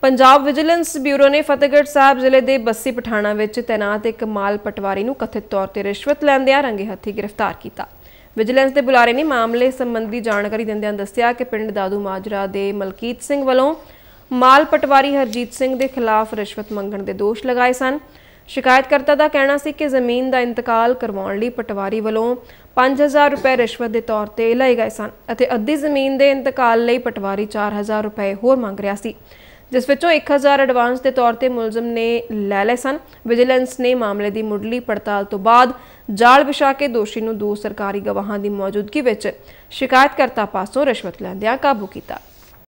Punjab vigilance bureau ਨੇ ਫਤਿਹਗੜ੍ਹ ਸਾਹਿਬ ਜ਼ਿਲ੍ਹੇ ਦੇ ਬੱਸੀ ਪਠਾਣਾ ਵਿੱਚ ਤੈਨਾਤ ਇੱਕ ਮਾਲ ਪਟਵਾਰੀ ਨੂੰ ਕਥਿਤ ਤੌਰ ਤੇ ਰਿਸ਼ਵਤ ਲੈਂਦਿਆਂ ਰੰਗੇ ਹੱਥੀ ਗ੍ਰਿਫਤਾਰ ਕੀਤਾ ਵਿਜੀਲੈਂਸ ਦੇ ਬੁਲਾਰੇ ਨੇ ਮਾਮਲੇ ਸੰਬੰਧੀ ਜਾਣਕਾਰੀ ਦਿੰਦਿਆਂ ਦੱਸਿਆ ਕਿ ਪਿੰਡ ਦਾਦੂ ਮਾਜਰਾ ਦੇ ਮਲਕੀਤ ਸਿੰਘ ਵੱਲੋਂ ਮਾਲ ਪਟਵਾਰੀ ਹਰਜੀਤ ਸਿੰਘ ਦੇ ਖਿਲਾਫ ਰਿਸ਼ਵਤ ਮੰਗਣ ਦੇ ਦੋਸ਼ ਲਗਾਏ ਸਨ ਸ਼ਿਕਾਇਤਕਰਤਾ ਦਾ ਕਹਿਣਾ ਸੀ ਕਿ ਜ਼ਮੀਨ ਦਾ ਇੰਤਕਾਲ ਕਰਵਾਉਣ ਲਈ ਪਟਵਾਰੀ ਵੱਲੋਂ 5000 ਰੁਪਏ ਰਿਸ਼ਵਤ ਦੇ ਤੌਰ ਤੇ ਲਏ ਗਏ ਸਨ ਅਤੇ ਅੱਧੀ ਜ਼ਮੀਨ ਦੇ ਇੰਤਕਾਲ ਲਈ ਪਟਵਾਰੀ 4000 ਰੁਪਏ ਹੋਰ ਮੰਗ ਰਿਹਾ ਸੀ ਜਿਸ ਵਿੱਚੋਂ 1000 ਐਡਵਾਂਸ ਦੇ ਤੌਰ ਤੇ ਮੁਲਜ਼ਮ ਨੇ ਲੈ ਲਏ ਸਨ ਵਿਜੀਲੈਂਸ ਨੇ ਮਾਮਲੇ ਦੀ ਮੁੱਢਲੀ ਪੜਤਾਲ ਤੋਂ ਬਾਅਦ ਜਾਲ ਵਿਛਾ ਕੇ ਦੋਸ਼ੀ ਨੂੰ ਦੋ ਸਰਕਾਰੀ ਗਵਾਹਾਂ ਦੀ ਮੌਜੂਦਗੀ ਵਿੱਚ ਸ਼ਿਕਾਇਤਕਰਤਾ ਪਾਸੋਂ ਰਿਸ਼ਵਤ ਲੈਂਦਿਆਂ ਕਾਬੂ ਕੀਤਾ